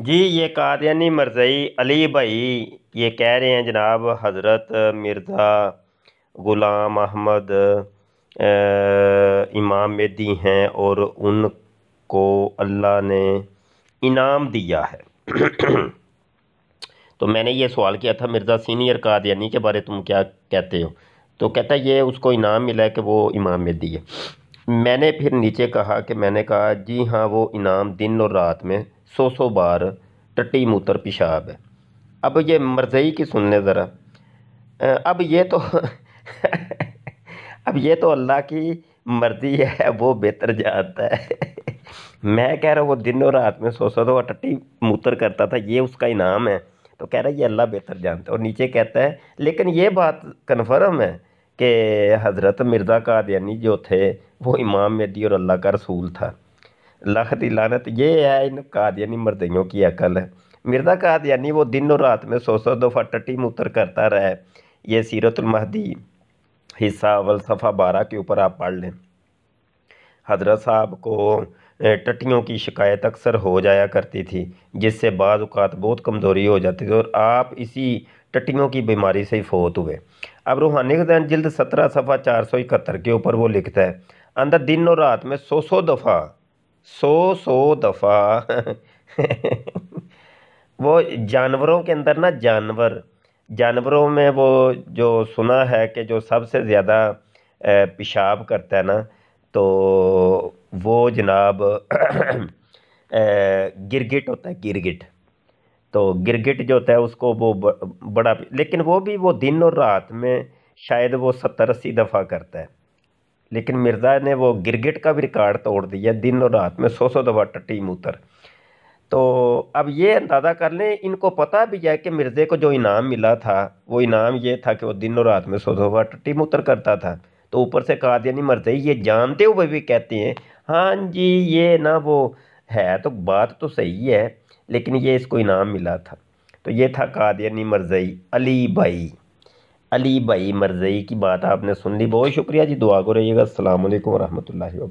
जी ये कादयानी मरजई अली भाई ये कह रहे हैं जनाब हज़रत मिर्ज़ा ग़ुलाम अहमद इमाम मेदी हैं और उनको अल्लाह ने इनाम दिया है तो मैंने ये सवाल किया था मिर्ज़ा सीनियर कादयानी के बारे तुम क्या कहते हो तो कहता ये उसको इनाम मिला है कि वो इमाम मेदी है मैंने फिर नीचे कहा कि मैंने कहा जी हाँ वो इनाम दिन और रात में सौ सौ बार टट्टी मूत्र पेशाब अब ये मरजई की सुनने ज़रा अब ये तो अब ये तो अल्लाह की मर्जी है वो बेहतर जाता है मैं कह रहा हूँ वो दिन और रात में सो सौ वो टट्टी मूत्र करता था ये उसका इनाम है तो कह रहा है ये अल्लाह बेहतर जानता है और नीचे कहता है लेकिन ये बात कन्फर्म है कि हज़रत मिर्ज़ा कादयानी जो थे वो इमाम मेदी और अल्लाह का रसूल था लखती लानत ये है इन कादियानी मर्दियों की अकल है मिर्दा कादियानी वो दिन और रात में सौ सौ दफ़ा टट्टी मुतर करता रहे ये सीरतुलमहदी हिस्सा अवल सफ़ा बारह के ऊपर आप पढ़ लें हजरत साहब को टट्टियों की शिकायत अक्सर हो जाया करती थी जिससे बाज़ात बहुत कमज़ोरी हो जाती थी और आप इसी टट्टियों की बीमारी से ही फोत हुए अब रूहानी खदैन जल्द सत्रह सफ़ा चार सौ इकहत्तर के ऊपर वो लिखता है अंदर दिन और रात में सौ सौ दफ़ा सौ सौ दफ़ा वो जानवरों के अंदर ना जानवर जानवरों में वो जो सुना है कि जो सबसे ज़्यादा पेशाब करता है ना तो वो जनाब गिरगिट होता है गिरगिट तो गिरगिट जो होता है उसको वो बड़ा लेकिन वो भी वो दिन और रात में शायद वो सत्तर अस्सी दफ़ा करता है लेकिन मिर्ज़ा ने वो गिरगिट का भी रिकॉर्ड तोड़ दिया दिन और रात में सौ सौ दफ़ा टट्टी मूतर तो अब ये अंदाज़ा कर लें इनको पता भी है कि मिर्ज़े को जो इनाम मिला था वो इनाम ये था कि वो दिन और रात में सौ सौ दफ़ा टट्टी मूतर करता था तो ऊपर से कादियानी मरते ये जानते हुए भी कहते हैं हाँ जी ये ना वो है तो बात तो सही है लेकिन ये इसको इनाम मिला था तो ये था कादियानी मर्जई अली भाई अली भाई मरज़ई की बात आपने सुन ली बहुत शुक्रिया जी दुआ को रहिएगा असल वरहमल वर्क